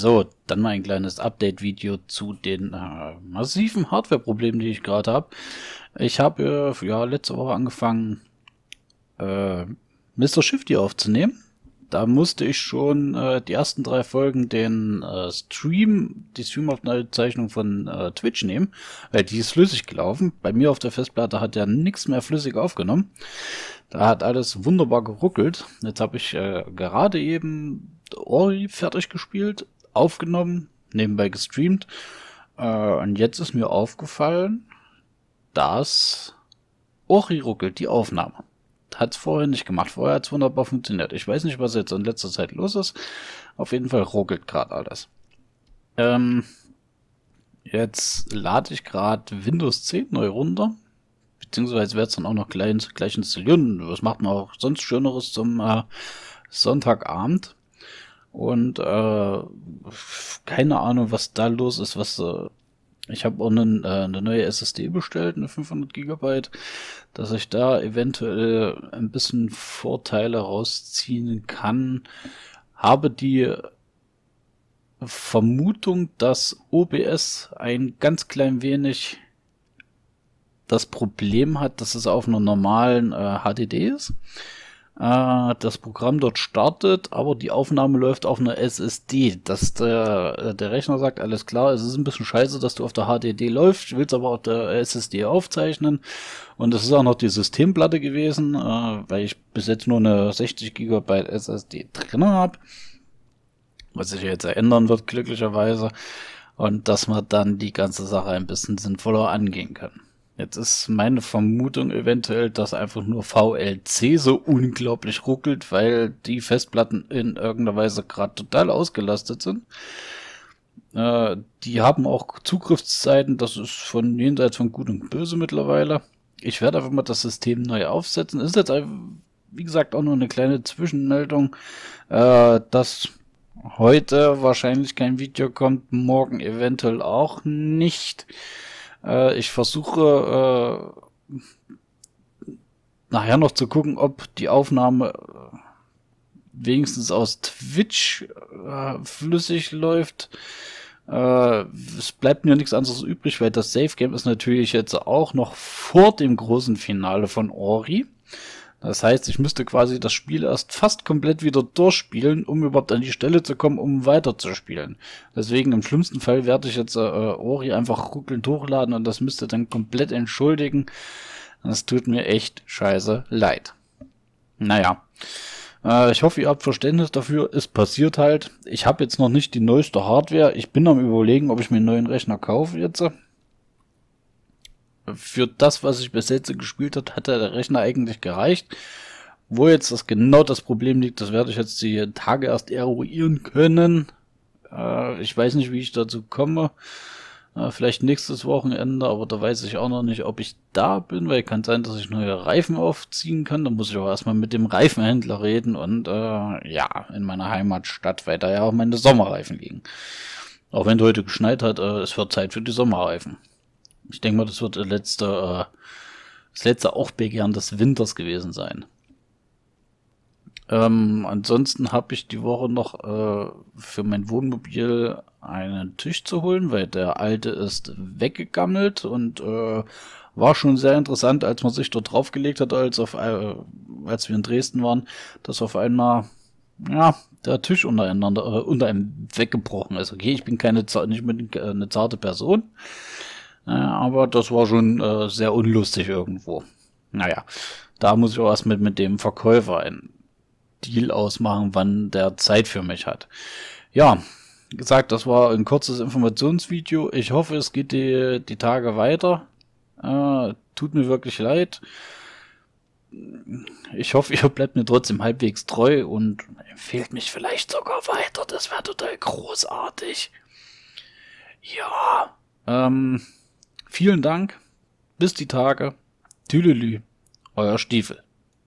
So, dann mal ein kleines Update-Video zu den äh, massiven Hardware-Problemen, die ich gerade habe. Ich habe äh, ja letzte Woche angefangen, äh, Mr. Shifty aufzunehmen. Da musste ich schon äh, die ersten drei Folgen den äh, Stream, die Stream-Aufzeichnung von äh, Twitch nehmen, weil äh, die ist flüssig gelaufen. Bei mir auf der Festplatte hat ja nichts mehr flüssig aufgenommen. Da hat alles wunderbar geruckelt. Jetzt habe ich gerade eben Ori fertig gespielt aufgenommen, nebenbei gestreamt. Äh, und jetzt ist mir aufgefallen, dass Ori ruckelt die Aufnahme. Hat es vorher nicht gemacht. Vorher hat es wunderbar funktioniert. Ich weiß nicht, was jetzt in letzter Zeit los ist. Auf jeden Fall ruckelt gerade alles. Ähm, jetzt lade ich gerade Windows 10 neu runter. Beziehungsweise werde es dann auch noch gleich, gleich installieren. Was macht man auch sonst Schöneres zum äh, Sonntagabend? Und äh, keine Ahnung, was da los ist, was äh, ich habe auch einen, äh, eine neue SSD bestellt, eine 500 Gigabyte, dass ich da eventuell ein bisschen Vorteile rausziehen kann. Habe die Vermutung, dass OBS ein ganz klein wenig das Problem hat, dass es auf einer normalen äh, HDD ist äh, das Programm dort startet, aber die Aufnahme läuft auf einer SSD. Dass der, äh, der Rechner sagt, alles klar, es ist ein bisschen scheiße, dass du auf der HDD läufst, willst aber auf der SSD aufzeichnen. Und es ist auch noch die Systemplatte gewesen, äh, weil ich bis jetzt nur eine 60 GB SSD drin habe. Was sich jetzt ändern wird, glücklicherweise. Und dass man dann die ganze Sache ein bisschen sinnvoller angehen kann. Jetzt ist meine Vermutung eventuell, dass einfach nur VLC so unglaublich ruckelt, weil die Festplatten in irgendeiner Weise gerade total ausgelastet sind. Äh, die haben auch Zugriffszeiten, das ist von jenseits von Gut und Böse mittlerweile. Ich werde einfach mal das System neu aufsetzen. Ist jetzt, wie gesagt, auch nur eine kleine Zwischenmeldung, äh, dass heute wahrscheinlich kein Video kommt, morgen eventuell auch nicht. Äh, ich versuche äh, nachher noch zu gucken, ob die Aufnahme äh, wenigstens aus Twitch äh, flüssig läuft. Äh, es bleibt mir nichts anderes übrig, weil das Safe Game ist natürlich jetzt auch noch vor dem großen Finale von Ori. Das heißt, ich müsste quasi das Spiel erst fast komplett wieder durchspielen, um überhaupt an die Stelle zu kommen, um weiterzuspielen. Deswegen im schlimmsten Fall werde ich jetzt äh, Ori einfach ruckelnd hochladen und das müsste dann komplett entschuldigen. Das tut mir echt scheiße leid. Naja. Äh, ich hoffe, ihr habt Verständnis dafür. Es passiert halt. Ich habe jetzt noch nicht die neueste Hardware. Ich bin am überlegen, ob ich mir einen neuen Rechner kaufe jetzt für das, was ich bis jetzt gespielt hat, hat der Rechner eigentlich gereicht. Wo jetzt das genau das Problem liegt, das werde ich jetzt die Tage erst eruieren können. Äh, ich weiß nicht, wie ich dazu komme. Äh, vielleicht nächstes Wochenende, aber da weiß ich auch noch nicht, ob ich da bin, weil kann sein, dass ich neue Reifen aufziehen kann. Da muss ich aber erstmal mit dem Reifenhändler reden und äh, ja, in meiner Heimatstadt, weil da ja auch meine Sommerreifen liegen. Auch wenn es heute geschneit hat, äh, es wird Zeit für die Sommerreifen. Ich denke mal, das wird der äh, letzte, äh, das letzte Aufbegehren des Winters gewesen sein. Ähm, ansonsten habe ich die Woche noch äh, für mein Wohnmobil einen Tisch zu holen, weil der alte ist weggegammelt und äh, war schon sehr interessant, als man sich dort draufgelegt hat, als, auf, äh, als wir in Dresden waren, dass auf einmal ja, der Tisch untereinander, äh, unter einem weggebrochen ist. Okay, ich bin keine, nicht mit, äh, eine zarte Person, äh, aber das war schon äh, sehr unlustig irgendwo. Naja, da muss ich auch erst mit, mit dem Verkäufer einen Deal ausmachen, wann der Zeit für mich hat. Ja, gesagt, das war ein kurzes Informationsvideo. Ich hoffe, es geht die, die Tage weiter. Äh, tut mir wirklich leid. Ich hoffe, ihr bleibt mir trotzdem halbwegs treu und empfehlt mich vielleicht sogar weiter. Das wäre total großartig. Ja. Ähm. Vielen Dank. Bis die Tage. Tüdelü. Euer Stiefel.